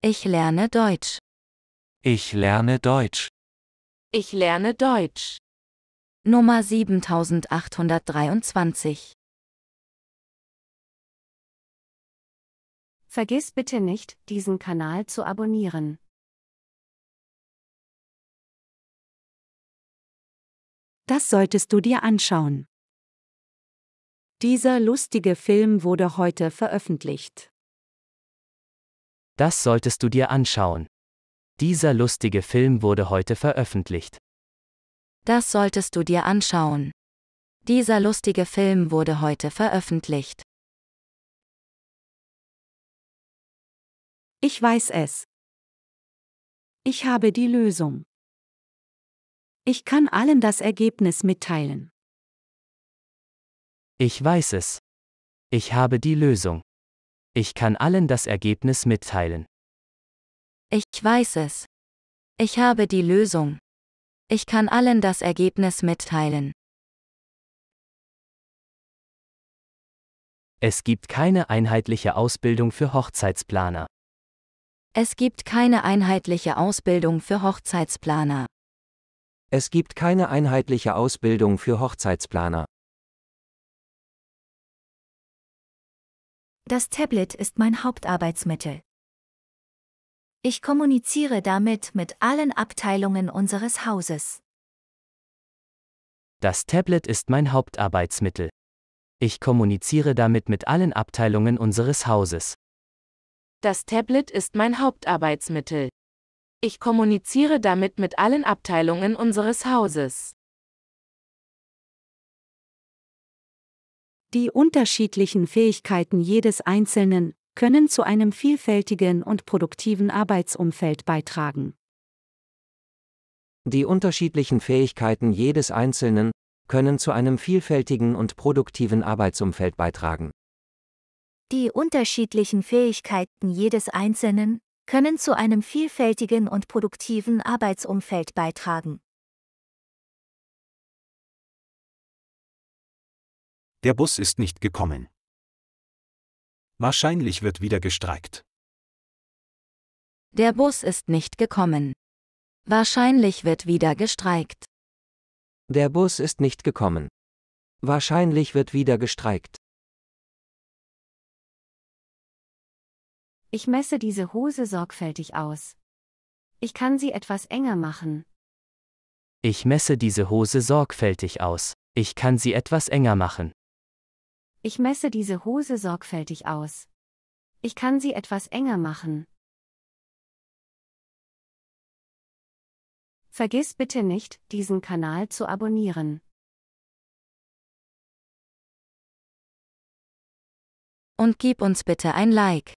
Ich lerne Deutsch. Ich lerne Deutsch. Ich lerne Deutsch. Nummer 7823. Vergiss bitte nicht, diesen Kanal zu abonnieren. Das solltest du dir anschauen. Dieser lustige Film wurde heute veröffentlicht. Das solltest du dir anschauen. Dieser lustige Film wurde heute veröffentlicht. Das solltest du dir anschauen. Dieser lustige Film wurde heute veröffentlicht. Ich weiß es. Ich habe die Lösung. Ich kann allen das Ergebnis mitteilen. Ich weiß es. Ich habe die Lösung. Ich kann allen das Ergebnis mitteilen. Ich weiß es. Ich habe die Lösung. Ich kann allen das Ergebnis mitteilen. Es gibt keine einheitliche Ausbildung für Hochzeitsplaner. Es gibt keine einheitliche Ausbildung für Hochzeitsplaner. Es gibt keine einheitliche Ausbildung für Hochzeitsplaner. Das Tablet ist mein Hauptarbeitsmittel. Ich kommuniziere damit mit allen Abteilungen unseres Hauses. Das Tablet ist mein Hauptarbeitsmittel. Ich kommuniziere damit mit allen Abteilungen unseres Hauses. Das Tablet ist mein Hauptarbeitsmittel. Ich kommuniziere damit mit allen Abteilungen unseres Hauses. Die unterschiedlichen Fähigkeiten jedes Einzelnen können zu einem vielfältigen und produktiven Arbeitsumfeld beitragen. Die unterschiedlichen Fähigkeiten jedes Einzelnen können zu einem vielfältigen und produktiven Arbeitsumfeld beitragen. Die unterschiedlichen Fähigkeiten jedes Einzelnen können zu einem vielfältigen und produktiven Arbeitsumfeld beitragen. der Bus ist nicht gekommen. Wahrscheinlich wird wieder gestreikt. Der Bus ist nicht gekommen. Wahrscheinlich wird wieder gestreikt. Der Bus ist nicht gekommen. Wahrscheinlich wird wieder gestreikt. Ich messe diese Hose sorgfältig aus. Ich kann sie etwas enger machen. Ich messe diese Hose sorgfältig aus. Ich kann sie etwas enger machen. Ich messe diese Hose sorgfältig aus. Ich kann sie etwas enger machen. Vergiss bitte nicht, diesen Kanal zu abonnieren. Und gib uns bitte ein Like.